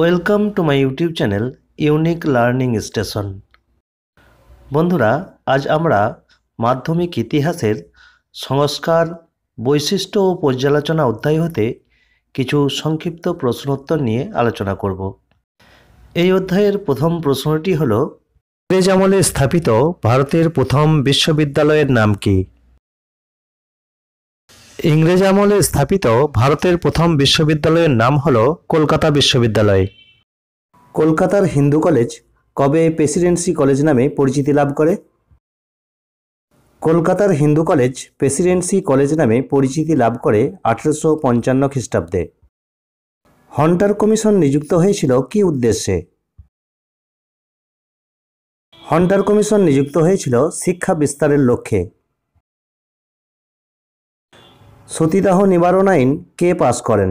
welcome to my YouTube channel unique learning station বন্ধুরা আজ আমরা মাধ্যমিক ইতিহাসের সংস্কার বৈশিষ্ট্য ও পর্যালোচনা অধ্যায় হতে কিছু সংক্ষিপ্ত প্রশ্নোত্তর নিয়ে আলোচনা করব এই অধ্যায়ের প্রথম প্রশ্নটি হল ইংরেজ আমলে স্থাপিত ভারতের প্রথম বিশ্ববিদ্যালয়ের নাম কী ইংরেজ আমলে স্থাপিত ভারতের প্রথম বিশ্ববিদ্যালয়ের নাম হল কলকাতা বিশ্ববিদ্যালয় কলকাতার হিন্দু কলেজ কবে প্রেসিডেন্সি কলেজ নামে পরিচিতি লাভ করে কলকাতার হিন্দু কলেজ প্রেসিডেন্সি কলেজ নামে পরিচিতি লাভ করে আঠেরোশো পঞ্চান্ন খ্রিস্টাব্দে হন্টার কমিশন নিযুক্ত হয়েছিল কি উদ্দেশ্যে হন্টার কমিশন নিযুক্ত হয়েছিল শিক্ষা বিস্তারের লক্ষ্যে সতীদাহ নিবারণ আইন কে পাশ করেন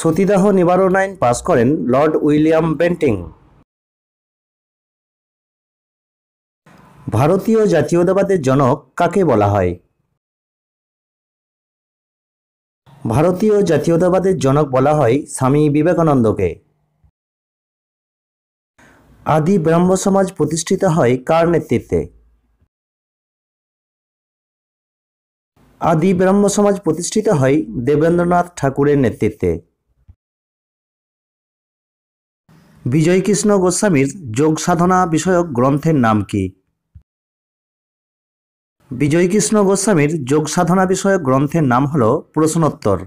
সতীদাহ নিবারণ আইন পাশ করেন লর্ড উইলিয়াম বেন্টিং ভারতীয় জাতীয়তাবাদের জনক কাকে বলা হয় ভারতীয় জাতীয়তাবাদের জনক বলা হয় স্বামী বিবেকানন্দকে আদি ব্রাহ্ম সমাজ প্রতিষ্ঠিত হয় কার নেতৃত্বে আদি ব্রাহ্ম সমাজ প্রতিষ্ঠিত হয় দেবেন্দ্রনাথ ঠাকুরের নেতৃত্বে বিজয়কৃষ্ণ গোস্বামীর যোগ সাধনা বিষয়ক গ্রন্থের নাম কি বিজয়কৃষ্ণ গোস্বামীর যোগ সাধনা বিষয়ক গ্রন্থের নাম হল প্রশ্নোত্তর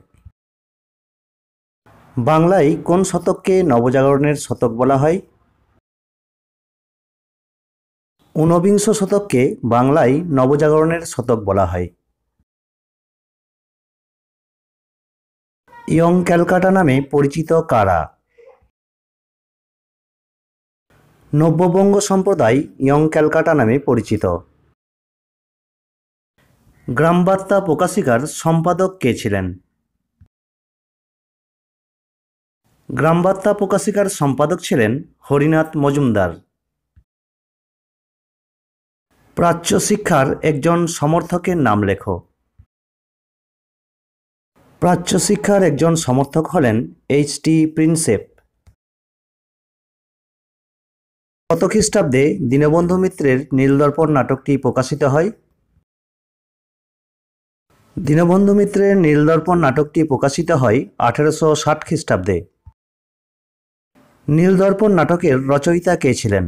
বাংলায় কোন শতককে নবজাগরণের শতক বলা হয় ঊনবিংশ শতককে বাংলায় নবজাগরণের শতক বলা হয় ইয়ং ক্যালকাটা নামে পরিচিত কারা নব্যবঙ্গ সম্প্রদায় ইয়ং ক্যালকাটা নামে পরিচিত গ্রামবার্তা প্রকাশিকার সম্পাদক কে ছিলেন গ্রামবার্তা প্রকাশিকার সম্পাদক ছিলেন হরিনাথ মজুমদার প্রাচ্য শিক্ষার একজন সমর্থকের নাম লেখো প্রাচ্য শিক্ষার একজন সমর্থক হলেন এইচ টি প্রিন্সেপ কত খ্রিস্টাব্দে দীনবন্ধু মিত্রের নীলদর্পণ নাটকটি প্রকাশিত হয় দীনবন্ধু মিত্রের নীলদর্পণ নাটকটি প্রকাশিত হয় আঠেরোশো ষাট খ্রিস্টাব্দে নীলদর্পণ নাটকের রচয়িতা কে ছিলেন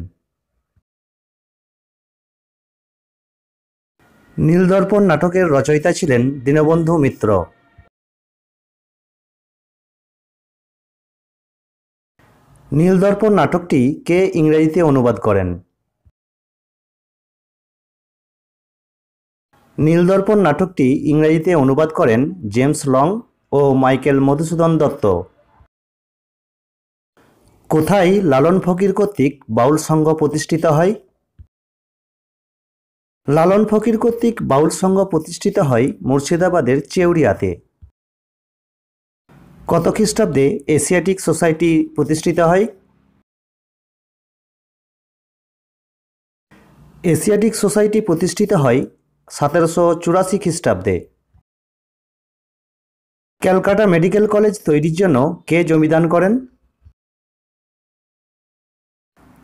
নীলদর্পণ নাটকের রচয়িতা ছিলেন দীনবন্ধু মিত্র নীলদর্পণ নাটকটি কে ইংরেজিতে অনুবাদ করেন নীলদর্পণ নাটকটি ইংরেজিতে অনুবাদ করেন জেমস লং ও মাইকেল মধুসূদন দত্ত কোথায় লালন ফকির কর্তৃক বাউল সংঘ প্রতিষ্ঠিত হয় লালন ফকির কর্তৃক বাউল সংঘ প্রতিষ্ঠিত হয় মুর্শিদাবাদের চেউরিয়াতে কত খ্রিস্টাব্দে এশিয়াটিক সোসাইটি প্রতিষ্ঠিত হয় এশিয়াটিক সোসাইটি প্রতিষ্ঠিত হয় সতেরোশো চুরাশি খ্রিস্টাব্দে ক্যালকাটা মেডিকেল কলেজ তৈরির জন্য কে জমিদান করেন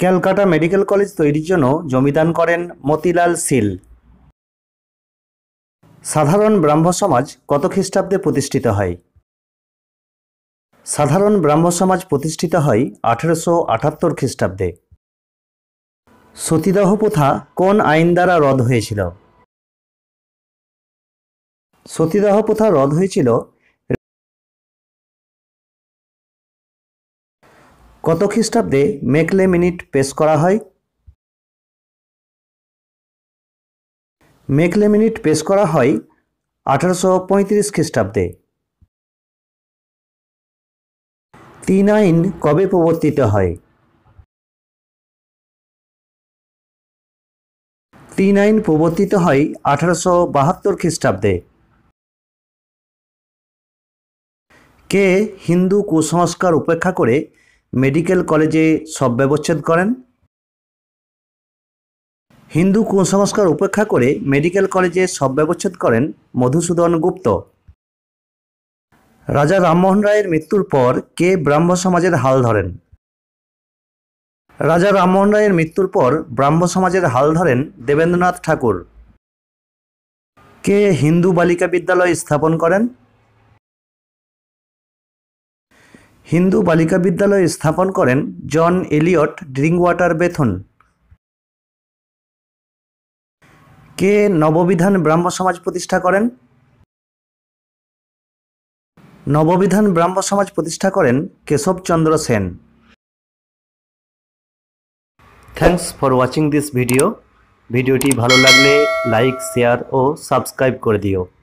ক্যালকাটা মেডিকেল কলেজ তৈরির জন্য জমিদান করেন মতিলাল সিল সাধারণ ব্রাহ্ম সমাজ কত খ্রিস্টাব্দে প্রতিষ্ঠিত হয় সাধারণ ব্রাহ্ম সমাজ প্রতিষ্ঠিত হয় আঠেরোশো আটাত্তর খ্রিস্টাব্দে সতীদাহ প্রথা কোন আইন দ্বারা রদ হয়েছিল সতীদাহ প্রথা রদ হয়েছিল কত খ্রিস্টাব্দে মেকলে মিনিট পেশ করা হয় মেকলে মিনিট পেশ করা হয় আঠারোশো পঁয়ত্রিশ খ্রিস্টাব্দে তিন আইন কবে প্রবর্তিত হয় তিন আইন প্রবর্তিত হয় আঠারোশো বাহাত্তর খ্রিস্টাব্দে কে হিন্দু কুসংস্কার উপেক্ষা করে মেডিকেল কলেজে সব ব্যবচ্ছেদ করেন হিন্দু কুসংস্কার উপেক্ষা করে মেডিকেল কলেজে সব ব্যবচ্ছেদ করেন মধুসূদন গুপ্ত রাজা রামমোহন রায়ের মৃত্যুর পর কে ব্রাহ্ম সমাজের হাল ধরেন রাজা রামমোহন রায়ের মৃত্যুর পর ব্রাহ্ম সমাজের হাল ধরেন দেবেন্দ্রনাথ ঠাকুর কে হিন্দু বালিকা বিদ্যালয় স্থাপন করেন হিন্দু বালিকা বিদ্যালয় স্থাপন করেন জন এলিয়ট ওয়াটার বেথন কে নববিধান ব্রাহ্ম সমাজ প্রতিষ্ঠা করেন নববিধান ব্রাহ্ম সমাজ প্রতিষ্ঠা করেন Keshab Chandra Sen thanks for watching this video ভিডিওটি ভালো লাগলে লাইক শেয়ার ও সাবস্ক্রাইব করে দিও